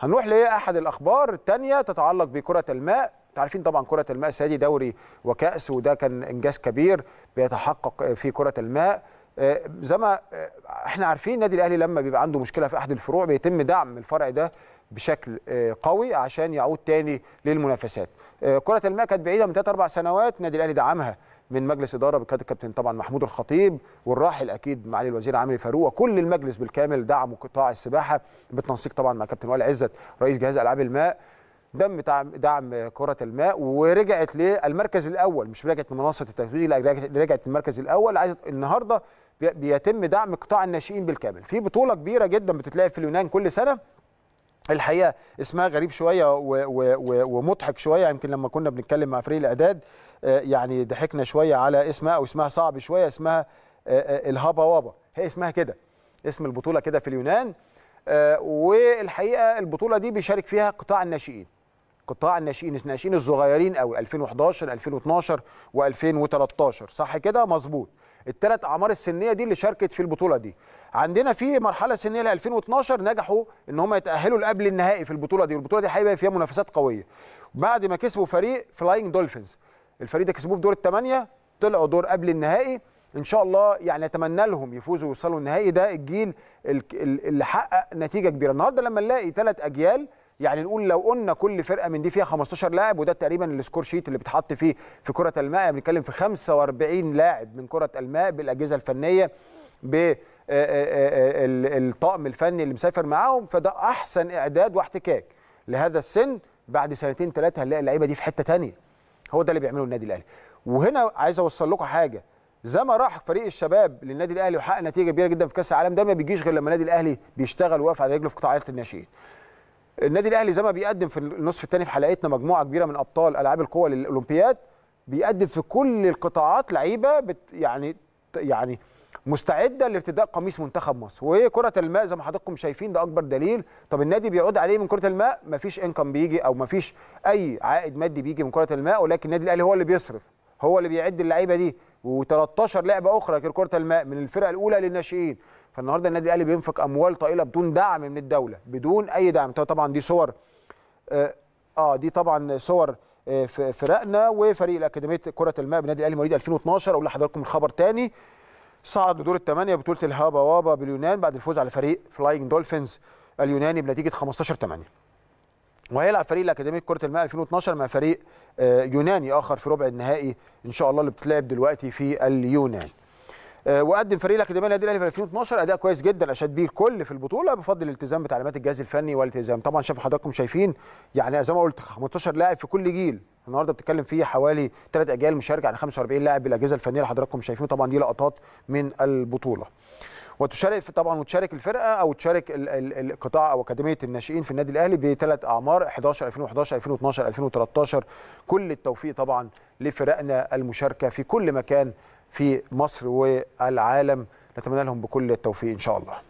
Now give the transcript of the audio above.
هنروح لاحد الاخبار الثانيه تتعلق بكره الماء عارفين طبعا كره الماء السنه دي دوري وكاس وده كان انجاز كبير بيتحقق في كره الماء آه، زي ما آه، احنا عارفين النادي الاهلي لما بيبقى عنده مشكله في احد الفروع بيتم دعم الفرع ده بشكل آه، قوي عشان يعود تاني للمنافسات. كره الماء كانت بعيده من ثلاث اربع سنوات النادي الاهلي دعمها من مجلس اداره بقياده الكابتن طبعا محمود الخطيب والراحل اكيد معالي الوزير عامر فاروق وكل المجلس بالكامل دعموا قطاع السباحه بالتنسيق طبعا مع كابتن وائل عزت رئيس جهاز العاب الماء دم دعم كره الماء ورجعت للمركز الاول مش رجعت من لمنصه لا رجعت المركز الاول عايز النهارده بيتم دعم قطاع الناشئين بالكامل في بطوله كبيره جدا بتتلعب في اليونان كل سنه الحقيقه اسمها غريب شويه ومضحك شويه يمكن لما كنا بنتكلم مع فريق الاعداد آه، يعني ضحكنا شويه على اسمها او اسمها صعب شويه اسمها آه، آه، الهابا وابا هي اسمها كده اسم البطوله كده في اليونان والحقيقه البطوله دي بيشارك فيها قطاع الناشئين قطاع الناشئين الناشئين الصغيرين قوي 2011 2012 و2013 صح كده مظبوط الثلاث اعمار السنيه دي اللي شاركت في البطوله دي عندنا في مرحله سنيه ل 2012 نجحوا ان هم يتاهلوا لقبل النهائي في البطوله دي والبطوله دي هيبقى فيها منافسات قويه بعد ما كسبوا فريق فلاينج دولفينز الفريق ده كسبوه في دور الثمانيه طلعوا دور قبل النهائي ان شاء الله يعني اتمنى لهم يفوزوا ويوصلوا النهائي ده الجيل اللي حقق نتيجه كبيره النهارده لما نلاقي ثلاث اجيال يعني نقول لو قلنا كل فرقه من دي فيها 15 لاعب وده تقريبا السكور شيت اللي بيتحط فيه في كره الماء يعني بنتكلم في 45 لاعب من كره الماء بالاجهزه الفنيه ب آه، آه، آه، الطاقم الفني اللي مسافر معاهم فده احسن اعداد واحتكاك لهذا السن بعد سنتين ثلاثه هنلاقي اللعيبه دي في حته ثانيه هو ده اللي بيعمله النادي الاهلي وهنا عايز اوصل لكم حاجه زي ما راح فريق الشباب للنادي الاهلي وحقق نتيجه كبيره جدا في كاس العالم ده ما بيجيش غير لما النادي الاهلي بيشتغل ويقف على رجله في قطاع الناشئين النادي الاهلي زي ما بيقدم في النصف الثاني في حلقتنا مجموعه كبيره من ابطال العاب القوى للاولمبياد بيقدم في كل القطاعات لعيبه بت يعني يعني مستعده لارتداء قميص منتخب مصر وهي كره الماء زي ما حضراتكم شايفين ده اكبر دليل طب النادي بيعود عليه من كره الماء مفيش انكم بيجي او مفيش اي عائد مادي بيجي من كره الماء ولكن النادي الاهلي هو اللي بيصرف هو اللي بيعد اللعيبه دي و13 لعبه اخرى غير كره الماء من الفرقه الاولى للناشئين فالنهارده النادي الاهلي بينفق اموال طائله بدون دعم من الدوله بدون اي دعم طبعا دي صور آه،, اه, دي طبعا صور آه، فرقنا وفريق الاكاديميه كره الماء بالنادي الاهلي مواليد 2012 اقول لحضراتكم الخبر تاني صعد لدور الثمانيه بطوله الهابا وابا باليونان بعد الفوز على فريق فلاينج دولفينز اليوناني بنتيجه 15 8 وهيلعب فريق الاكاديميه كره الماء 2012 مع فريق آه، يوناني اخر في ربع النهائي ان شاء الله اللي بتتلعب دلوقتي في اليونان آه، وقدم فريق الاكاديميه للنادي الاهلي في 2012 اداء كويس جدا اشاد بيه الكل في البطوله بفضل الالتزام بتعليمات الجهاز الفني والالتزام طبعا شايف حضراتكم شايفين يعني زي ما قلت 15 لاعب في كل جيل النهارده بتتكلم فيه حوالي ثلاث اجيال مشاركه يعني على 45 لاعب بالاجهزه الفنيه اللي حضراتكم شايفين طبعا دي لقطات من البطوله وتشارك طبعا وتشارك الفرقه او تشارك القطاع او اكاديميه الناشئين في النادي الاهلي بثلاث اعمار 11 2011 2012 2013 كل التوفيق طبعا لفرقنا المشاركه في كل مكان في مصر والعالم نتمنى لهم بكل التوفيق ان شاء الله